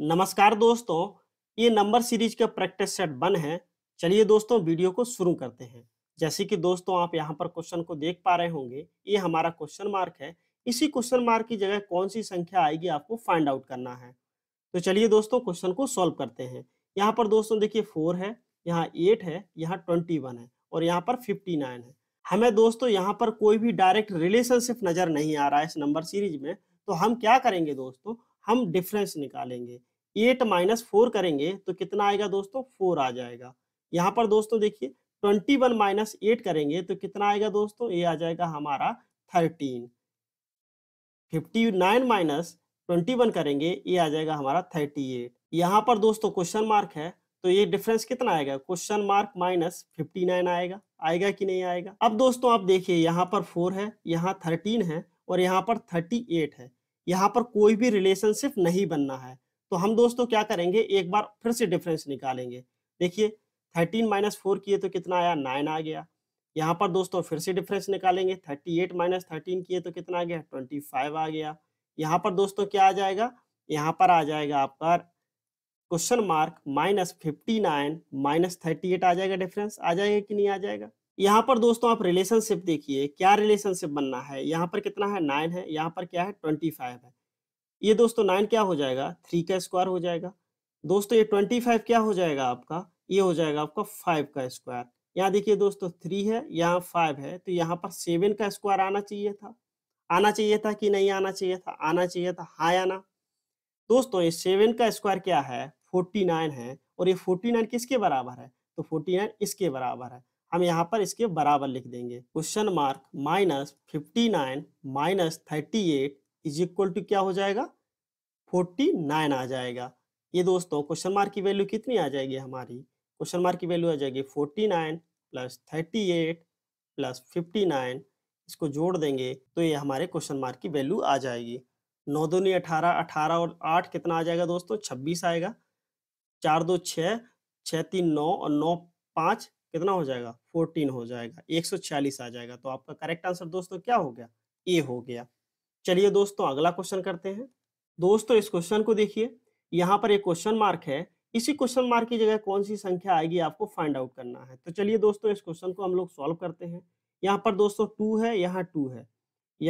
नमस्कार दोस्तों ये नंबर सीरीज का प्रैक्टिस सेट वन है चलिए दोस्तों वीडियो को शुरू करते हैं जैसे कि दोस्तों आप यहाँ पर क्वेश्चन को देख पा रहे होंगे ये हमारा क्वेश्चन मार्क है इसी क्वेश्चन मार्क की जगह कौन सी संख्या आएगी आपको फाइंड आउट करना है तो चलिए दोस्तों क्वेश्चन को सॉल्व करते हैं यहाँ पर दोस्तों देखिए फोर है यहाँ एट है यहाँ ट्वेंटी वन है और यहाँ पर फिफ्टी नाइन है हमें दोस्तों यहाँ पर कोई भी डायरेक्ट रिलेशनशिप नजर नहीं आ रहा है इस नंबर सीरीज में तो हम क्या करेंगे दोस्तों हम डिफरेंस निकालेंगे एट माइनस फोर करेंगे तो कितना आएगा दोस्तों फोर आ जाएगा यहाँ पर दोस्तों देखिए ट्वेंटी वन माइनस एट करेंगे तो कितना आएगा दोस्तों ये आ जाएगा हमारा thirteen fifty nine minus twenty one करेंगे ये आ जाएगा हमारा थर्टी एट यहाँ पर दोस्तों क्वेश्चन मार्क है तो ये डिफरेंस कितना आएगा question mark minus fifty nine आएगा आएगा कि नहीं आएगा अब दोस्तों आप देखिए यहाँ पर फोर है यहाँ थर्टीन है और यहाँ पर थर्टी एट है यहाँ पर कोई भी रिलेशनशिप नहीं बनना है तो हम दोस्तों क्या करेंगे एक बार फिर से डिफरेंस निकालेंगे देखिए थर्टीन माइनस फोर किए तो कितना आया नाइन आ गया यहाँ पर दोस्तों फिर से डिफरेंस निकालेंगे थर्टी एट माइनस थर्टीन किए तो कितना आ गया ट्वेंटी फाइव आ गया यहाँ पर दोस्तों क्या आ जाएगा यहाँ पर आ जाएगा आपका question mark minus fifty nine minus thirty eight आ जाएगा डिफरेंस आ जाएगा कि नहीं आ जाएगा यहाँ पर दोस्तों आप रिलेशनशिप देखिए क्या रिलेशनशिप बनना है यहाँ पर कितना है नाइन है यहाँ पर क्या है ट्वेंटी फाइव है ये दोस्तों नाइन क्या हो जाएगा थ्री का स्क्वायर हो जाएगा दोस्तों ये ट्वेंटी फाइव क्या हो जाएगा आपका ये हो जाएगा आपका फाइव का स्क्वायर यहाँ देखिए दोस्तों थ्री है यहाँ फाइव है तो यहाँ पर सेवन का स्क्वायर आना चाहिए था आना चाहिए था कि नहीं आना चाहिए था आना चाहिए था हाई आना दोस्तों ये सेवन का स्क्वायर क्या है फोर्टी नाइन है और ये फोर्टी नाइन किसके बराबर है तो फोर्टी नाइन इसके बराबर है हम यहाँ पर इसके बराबर लिख देंगे question mark minus fifty nine minus thirty eight is equal to क्या हो जाएगा फोर्टी नाइन आ जाएगा ये दोस्तों क्वेश्चन मार्क की वैल्यू कितनी आ जाएगी हमारी क्वेश्चन मार्क की वैल्यू आ जाएगी forty nine plus thirty eight plus fifty nine इसको जोड़ देंगे तो ये हमारे क्वेश्चन मार्क की वैल्यू आ जाएगी नौ दूनी अठारह अठारह और आठ कितना आ जाएगा दोस्तों छब्बीस आएगा चार दो छः छः तीन नौ और नौ पाँच कितना हो जाएगा फोर्टीन हो जाएगा एक सौ छियालीस आ जाएगा तो आपका करेक्ट आंसर दोस्तों क्या हो गया ए हो गया चलिए दोस्तों अगला क्वेश्चन करते हैं दोस्तों इस क्वेश्चन को देखिए यहाँ पर एक क्वेश्चन मार्क है इसी क्वेश्चन मार्क की जगह कौन सी संख्या आएगी आपको फाइंड आउट करना है तो चलिए दोस्तों इस क्वेश्चन को हम लोग सॉल्व करते हैं यहाँ पर दोस्तों टू है यहाँ टू है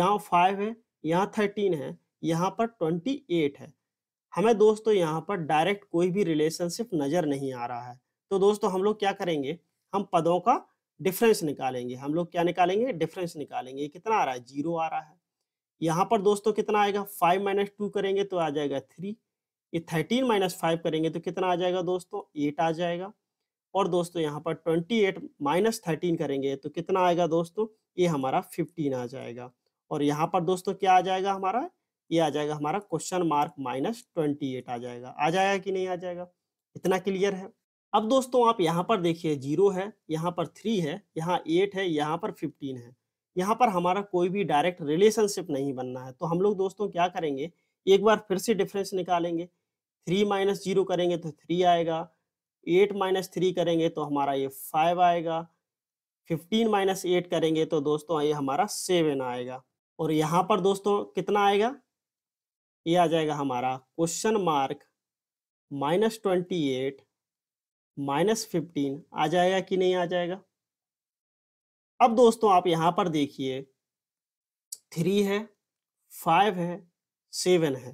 यहाँ फाइव है यहाँ थर्टीन है यहाँ पर ट्वेंटी एट है हमें दोस्तों यहाँ पर डायरेक्ट कोई भी रिलेशनशिप नज़र नहीं आ रहा है तो दोस्तों हम लोग क्या करेंगे हम पदों का डिफरेंस निकालेंगे हम लोग क्या निकालेंगे डिफरेंस निकालेंगे कितना आ रहा है जीरो आ रहा है यहाँ पर दोस्तों कितना आएगा फाइव माइनस टू करेंगे तो आ जाएगा थ्री ये थर्टीन माइनस फाइव करेंगे तो कितना आ जाएगा दोस्तों एट आ जाएगा और दोस्तों यहाँ पर ट्वेंटी एट माइनस थर्टीन करेंगे तो कितना आएगा दोस्तों ये हमारा फिफ्टीन आ जाएगा और यहाँ पर दोस्तों क्या आ जाएगा हमारा ये आ जाएगा हमारा question mark minus twenty eight आ जाएगा आ जाएगा कि नहीं आ जाएगा इतना क्लियर है अब दोस्तों आप यहाँ पर देखिए जीरो है यहाँ पर थ्री है यहाँ एट है यहाँ पर फिफ्टीन है यहाँ पर हमारा कोई भी डायरेक्ट रिलेशनशिप नहीं बनना है तो हम लोग दोस्तों क्या करेंगे एक बार फिर से डिफरेंस निकालेंगे थ्री माइनस जीरो करेंगे तो थ्री आएगा एट माइनस थ्री करेंगे तो हमारा ये फाइव आएगा फिफ्टीन माइनस एट करेंगे तो दोस्तों ये हमारा सेवन आएगा और यहाँ पर दोस्तों कितना आएगा ये आ जाएगा हमारा question mark minus twenty eight minus fifteen आ जाएगा कि नहीं आ जाएगा अब दोस्तों आप यहाँ पर देखिए थ्री है फाइव है सेवन है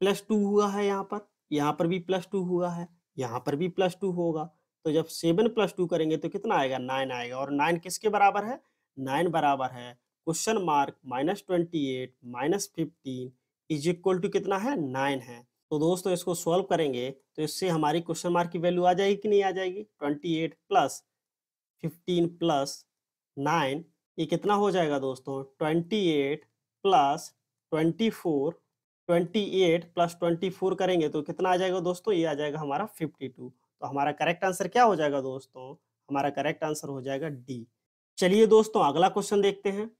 प्लस टू हुआ है यहाँ पर यहाँ पर भी प्लस टू हुआ है यहाँ पर भी प्लस टू होगा तो जब सेवन प्लस टू करेंगे तो कितना आएगा नाइन आएगा और नाइन किसके बराबर है नाइन बराबर है question mark minus twenty eight minus fifteen is equal to कितना है नाइन है तो दोस्तों इसको सॉल्व करेंगे तो इससे हमारी क्वेश्चन मार्क की वैल्यू आ जाएगी कि नहीं आ जाएगी twenty eight plus fifteen plus nine ये कितना हो जाएगा दोस्तों twenty eight plus twenty four twenty eight plus twenty four करेंगे तो कितना आ जाएगा दोस्तों ये आ जाएगा हमारा फिफ्टी टू तो हमारा करेक्ट आंसर क्या हो जाएगा दोस्तों हमारा करेक्ट आंसर हो जाएगा डी चलिए दोस्तों अगला क्वेश्चन देखते हैं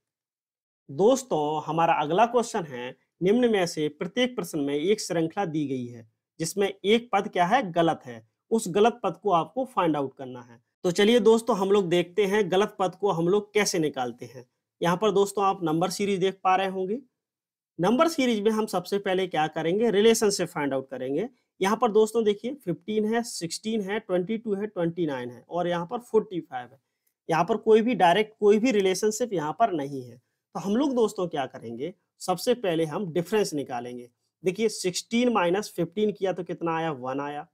दोस्तों हमारा अगला क्वेश्चन है निम्न में से प्रत्येक प्रश्न में एक श्रृंखला दी गई है जिसमें एक पद क्या है गलत है उस गलत पद को आपको फाइंड आउट करना है तो चलिए दोस्तों हम लोग देखते हैं गलत पद को हम लोग कैसे निकालते हैं यहाँ पर दोस्तों आप नंबर सीरीज देख पा रहे होंगे नंबर सीरीज में हम सबसे पहले क्या करेंगे रिलेशन से फाइंड आउट करेंगे यहाँ पर दोस्तों देखिए 15 है 16 है 22 है 29 है और यहाँ पर 45 है यहाँ पर कोई भी डायरेक्ट कोई भी रिलेशनशिप यहाँ पर नहीं है तो हम लोग दोस्तों क्या करेंगे सबसे पहले हम डिफरेंस निकालेंगे देखिए 16 माइनस फिफ्टीन किया तो कितना आया वन आया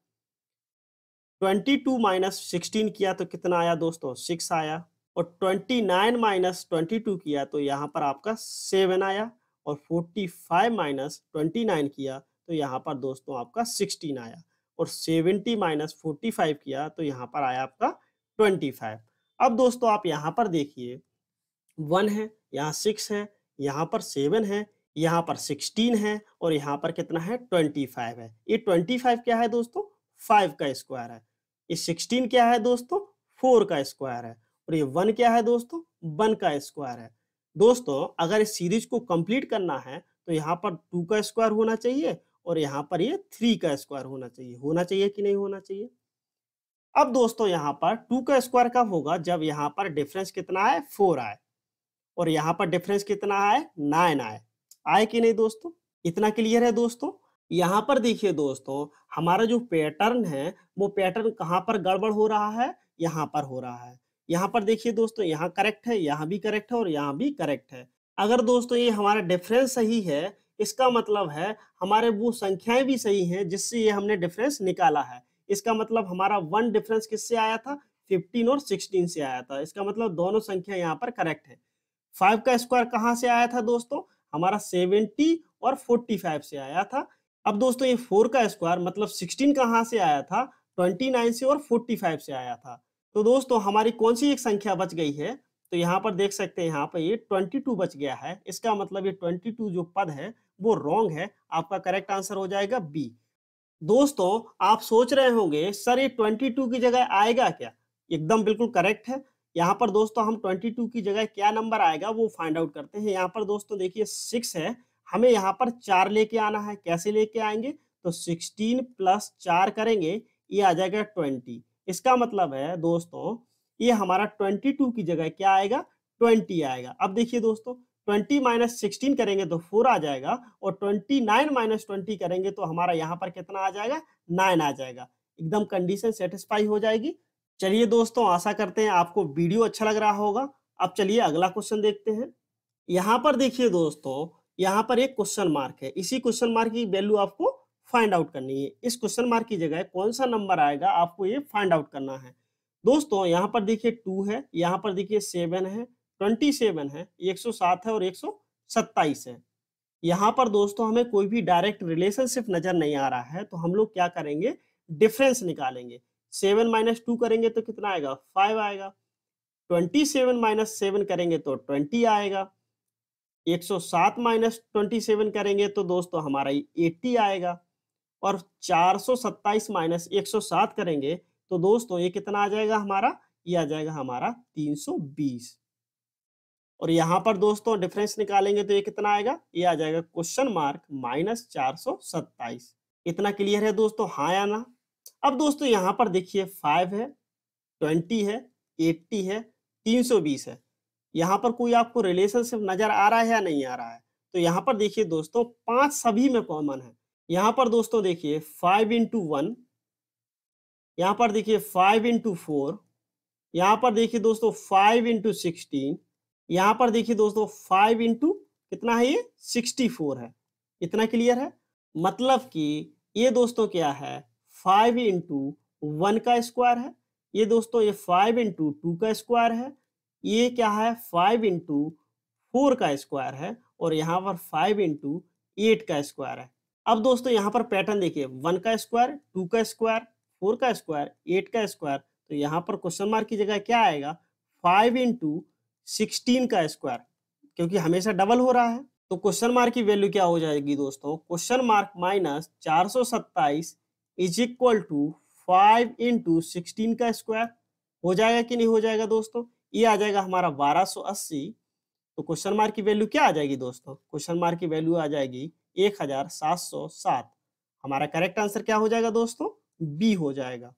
22 टू माइनस सिक्सटीन किया तो कितना आया दोस्तों सिक्स आया और 29 नाइन माइनस ट्वेंटी किया तो यहाँ पर आपका सेवन आया और 45 फाइव माइनस ट्वेंटी किया तो यहाँ पर दोस्तों आपका 16 आया और 70 माइनस फोर्टी किया तो यहाँ पर आया आपका 25 अब दोस्तों आप यहाँ पर देखिए वन है यहाँ सिक्स है यहाँ पर सेवन है यहाँ पर सिक्सटीन है और यहाँ पर कितना है ट्वेंटी फाइव है ये ट्वेंटी फाइव क्या है दोस्तों फाइव का स्क्वायर है ये सिक्सटीन क्या है दोस्तों फोर का स्क्वायर है और ये वन क्या है दोस्तों वन का स्क्वायर है दोस्तों अगर इस सीरीज को कंप्लीट करना है तो यहाँ पर टू का स्क्वायर होना चाहिए और यहाँ पर ये थ्री का स्क्वायर होना चाहिए होना चाहिए कि नहीं होना चाहिए अब दोस्तों यहाँ पर टू का स्क्वायर कब होगा जब यहाँ पर डिफरेंस कितना है फोर आए और यहाँ पर डिफरेंस कितना आए नाइन आए आए कि नहीं दोस्तों इतना क्लियर है दोस्तों यहाँ पर देखिए दोस्तों हमारा जो पैटर्न है वो पैटर्न कहाँ पर गड़बड़ हो रहा है यहाँ पर हो रहा है यहाँ पर देखिए दोस्तों यहाँ करेक्ट है यहाँ भी करेक्ट है और यहाँ भी करेक्ट है अगर दोस्तों ये हमारा डिफरेंस सही है इसका मतलब है हमारे वो संख्याएं भी सही हैं जिससे ये हमने डिफरेंस निकाला है इसका मतलब हमारा वन डिफरेंस किससे आया था 15 और 16 से आया था इसका मतलब दोनों संख्या यहाँ पर करेक्ट है फाइव का स्क्वायर कहाँ से आया था दोस्तों हमारा सेवेंटी और फोर्टी फाइव से आया था अब दोस्तों ये फोर का स्क्वायर मतलब सिक्सटीन कहाँ से आया था ट्वेंटी नाइन से और फोर्टी फाइव से आया था तो दोस्तों हमारी कौन सी एक संख्या बच गई है तो यहाँ पर देख सकते हैं यहाँ पर ये ट्वेंटी टू बच गया है इसका मतलब ये ट्वेंटी टू जो पद है वो रॉन्ग है आपका करेक्ट आंसर हो जाएगा बी दोस्तों आप सोच रहे होंगे सर ये ट्वेंटी टू की जगह आएगा क्या एकदम बिल्कुल करेक्ट है यहाँ पर दोस्तों हम 22 की जगह क्या नंबर आएगा वो फाइंड आउट करते हैं यहाँ पर दोस्तों देखिए सिक्स है हमें यहाँ पर चार लेके आना है कैसे लेके आएंगे तो सिक्सटीन प्लस चार करेंगे ये आ जाएगा ट्वेंटी इसका मतलब है दोस्तों ये हमारा ट्वेंटी टू की जगह क्या आएगा ट्वेंटी आएगा अब देखिए दोस्तों ट्वेंटी माइनस सिक्सटीन करेंगे तो फोर आ जाएगा और ट्वेंटी नाइन माइनस ट्वेंटी करेंगे तो हमारा यहाँ पर कितना आ जाएगा नाइन आ जाएगा एकदम कंडीशन सेटिस्फाई हो जाएगी चलिए दोस्तों आशा करते हैं आपको वीडियो अच्छा लग रहा होगा अब चलिए अगला क्वेश्चन देखते हैं यहाँ पर देखिए दोस्तों यहाँ पर एक क्वेश्चन मार्क है इसी क्वेश्चन मार्क की वैल्यू आपको फाइंड आउट करनी है इस क्वेश्चन मार्क की जगह कौन सा नंबर आएगा आपको ये फाइंड आउट करना है दोस्तों यहाँ पर देखिए टू है यहाँ पर देखिए सेवन है ट्वेंटी सेवन है एक सौ सात है और एक सौ सत्ताईस है यहाँ पर दोस्तों हमें कोई भी डायरेक्ट रिलेशनशिप नजर नहीं आ रहा है तो हम लोग क्या करेंगे डिफरेंस निकालेंगे सेवन माइनस टू करेंगे तो कितना आएगा फाइव आएगा ट्वेंटी सेवन माइनस सेवन करेंगे तो ट्वेंटी आएगा एक सौ सात माइनस ट्वेंटी सेवन करेंगे तो दोस्तों हमारा एट्टी आएगा और चार सौ सत्ताईस माइनस एक सौ सात करेंगे तो दोस्तों ये कितना आ जाएगा हमारा ये आ जाएगा हमारा तीन सौ बीस और यहाँ पर दोस्तों डिफरेंस निकालेंगे तो ये कितना आएगा ये आ जाएगा क्वेश्चन मार्क माइनस चार सौ सत्ताईस इतना क्लियर है दोस्तों हाँ या ना अब दोस्तों यहाँ पर देखिए फाइव है ट्वेंटी है एट्टी है तीन सौ बीस है यहाँ पर कोई आपको रिलेशनशिप नजर आ रहा है या नहीं आ रहा है तो यहाँ पर देखिए दोस्तों पांच सभी में कॉमन है यहाँ पर दोस्तों देखिए फाइव इंटू वन यहाँ पर देखिए फाइव इंटू फोर यहाँ पर देखिए दोस्तों फाइव इंटू सिक्सटीन यहाँ पर देखिए दोस्तों फाइव इंटू कितना है ये सिक्सटी फोर है इतना क्लियर है मतलब कि ये दोस्तों क्या है फाइव इंटू वन का स्क्वायर है ये दोस्तों ये फाइव इंटू टू का स्क्वायर है ये क्या है फाइव इंटू फोर का स्क्वायर है और यहाँ पर फाइव इंटू एट का स्क्वायर है अब दोस्तों यहाँ पर पैटर्न देखिए वन का स्क्वायर टू का स्क्वायर फोर का स्क्वायर एट का स्क्वायर तो यहाँ पर क्वेश्चन मार्क की जगह क्या आएगा फाइव इंटू सिक्सटीन का स्क्वायर क्योंकि हमेशा डबल हो रहा है तो क्वेश्चन मार्क की वैल्यू क्या हो जाएगी दोस्तों क्वेश्चन मार्क माइनस चार सौ सत्ताईस is equal to five into sixteen का स्क्वायर हो जाएगा कि नहीं हो जाएगा दोस्तों ये आ जाएगा हमारा बारह सो अस्सी तो क्वेश्चन मार्क की वैल्यू क्या आ जाएगी दोस्तों क्वेश्चन मार्क की वैल्यू आ जाएगी एक हजार सात सौ सात हमारा करेक्ट आंसर क्या हो जाएगा दोस्तों बी हो जाएगा